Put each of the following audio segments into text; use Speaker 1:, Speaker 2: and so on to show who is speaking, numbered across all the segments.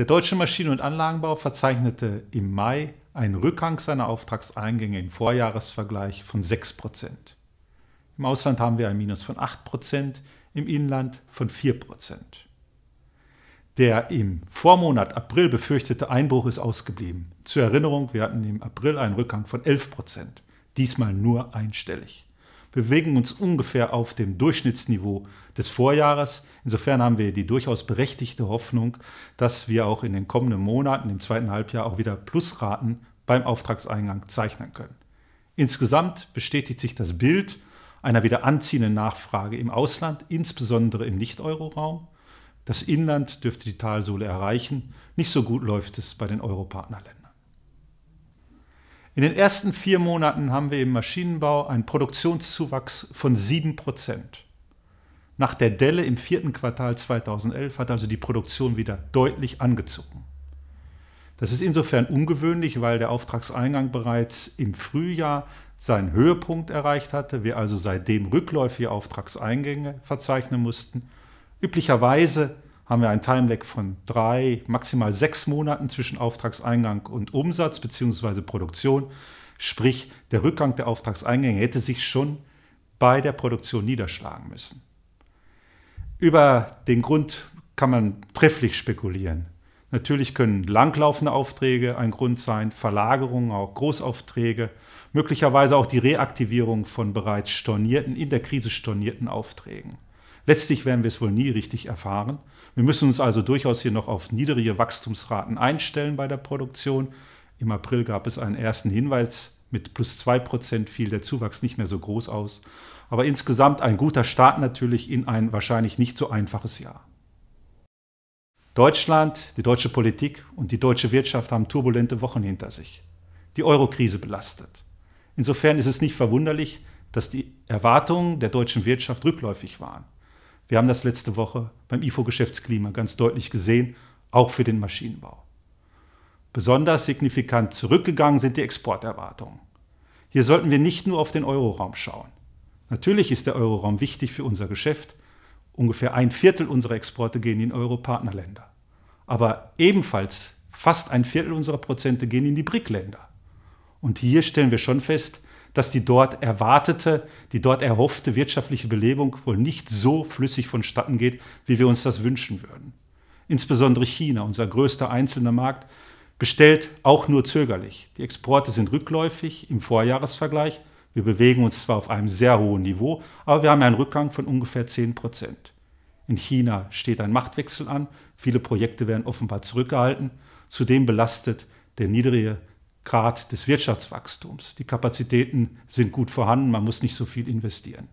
Speaker 1: Der deutsche Maschinen- und Anlagenbau verzeichnete im Mai einen Rückgang seiner Auftragseingänge im Vorjahresvergleich von 6%. Im Ausland haben wir ein Minus von 8%, im Inland von 4%. Der im Vormonat April befürchtete Einbruch ist ausgeblieben. Zur Erinnerung, wir hatten im April einen Rückgang von 11%, diesmal nur einstellig bewegen uns ungefähr auf dem Durchschnittsniveau des Vorjahres. Insofern haben wir die durchaus berechtigte Hoffnung, dass wir auch in den kommenden Monaten, im zweiten Halbjahr, auch wieder Plusraten beim Auftragseingang zeichnen können. Insgesamt bestätigt sich das Bild einer wieder anziehenden Nachfrage im Ausland, insbesondere im Nicht-Euro-Raum. Das Inland dürfte die Talsohle erreichen. Nicht so gut läuft es bei den Europartnerländern. In den ersten vier Monaten haben wir im Maschinenbau einen Produktionszuwachs von 7 Nach der Delle im vierten Quartal 2011 hat also die Produktion wieder deutlich angezogen. Das ist insofern ungewöhnlich, weil der Auftragseingang bereits im Frühjahr seinen Höhepunkt erreicht hatte, wir also seitdem rückläufige Auftragseingänge verzeichnen mussten. Üblicherweise haben wir ein Timelag von drei, maximal sechs Monaten zwischen Auftragseingang und Umsatz bzw. Produktion. Sprich, der Rückgang der Auftragseingänge hätte sich schon bei der Produktion niederschlagen müssen. Über den Grund kann man trefflich spekulieren. Natürlich können langlaufende Aufträge ein Grund sein, Verlagerungen, auch Großaufträge, möglicherweise auch die Reaktivierung von bereits stornierten, in der Krise stornierten Aufträgen. Letztlich werden wir es wohl nie richtig erfahren. Wir müssen uns also durchaus hier noch auf niedrige Wachstumsraten einstellen bei der Produktion. Im April gab es einen ersten Hinweis, mit plus 2% fiel der Zuwachs nicht mehr so groß aus. Aber insgesamt ein guter Start natürlich in ein wahrscheinlich nicht so einfaches Jahr. Deutschland, die deutsche Politik und die deutsche Wirtschaft haben turbulente Wochen hinter sich. Die Eurokrise belastet. Insofern ist es nicht verwunderlich, dass die Erwartungen der deutschen Wirtschaft rückläufig waren. Wir haben das letzte Woche beim IFO-Geschäftsklima ganz deutlich gesehen, auch für den Maschinenbau. Besonders signifikant zurückgegangen sind die Exporterwartungen. Hier sollten wir nicht nur auf den Euroraum schauen. Natürlich ist der Euroraum wichtig für unser Geschäft. Ungefähr ein Viertel unserer Exporte gehen in Euro-Partnerländer. Aber ebenfalls fast ein Viertel unserer Prozente gehen in die BRIC-Länder. Und hier stellen wir schon fest, dass die dort erwartete, die dort erhoffte wirtschaftliche Belebung wohl nicht so flüssig vonstatten geht, wie wir uns das wünschen würden. Insbesondere China, unser größter einzelner Markt, bestellt auch nur zögerlich. Die Exporte sind rückläufig im Vorjahresvergleich. Wir bewegen uns zwar auf einem sehr hohen Niveau, aber wir haben einen Rückgang von ungefähr 10 Prozent. In China steht ein Machtwechsel an, viele Projekte werden offenbar zurückgehalten. Zudem belastet der niedrige Grad des Wirtschaftswachstums. Die Kapazitäten sind gut vorhanden, man muss nicht so viel investieren.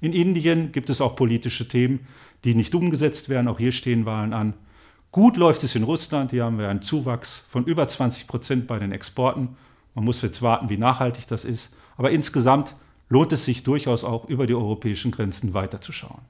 Speaker 1: In Indien gibt es auch politische Themen, die nicht umgesetzt werden. Auch hier stehen Wahlen an. Gut läuft es in Russland. Hier haben wir einen Zuwachs von über 20 Prozent bei den Exporten. Man muss jetzt warten, wie nachhaltig das ist. Aber insgesamt lohnt es sich durchaus auch, über die europäischen Grenzen weiterzuschauen.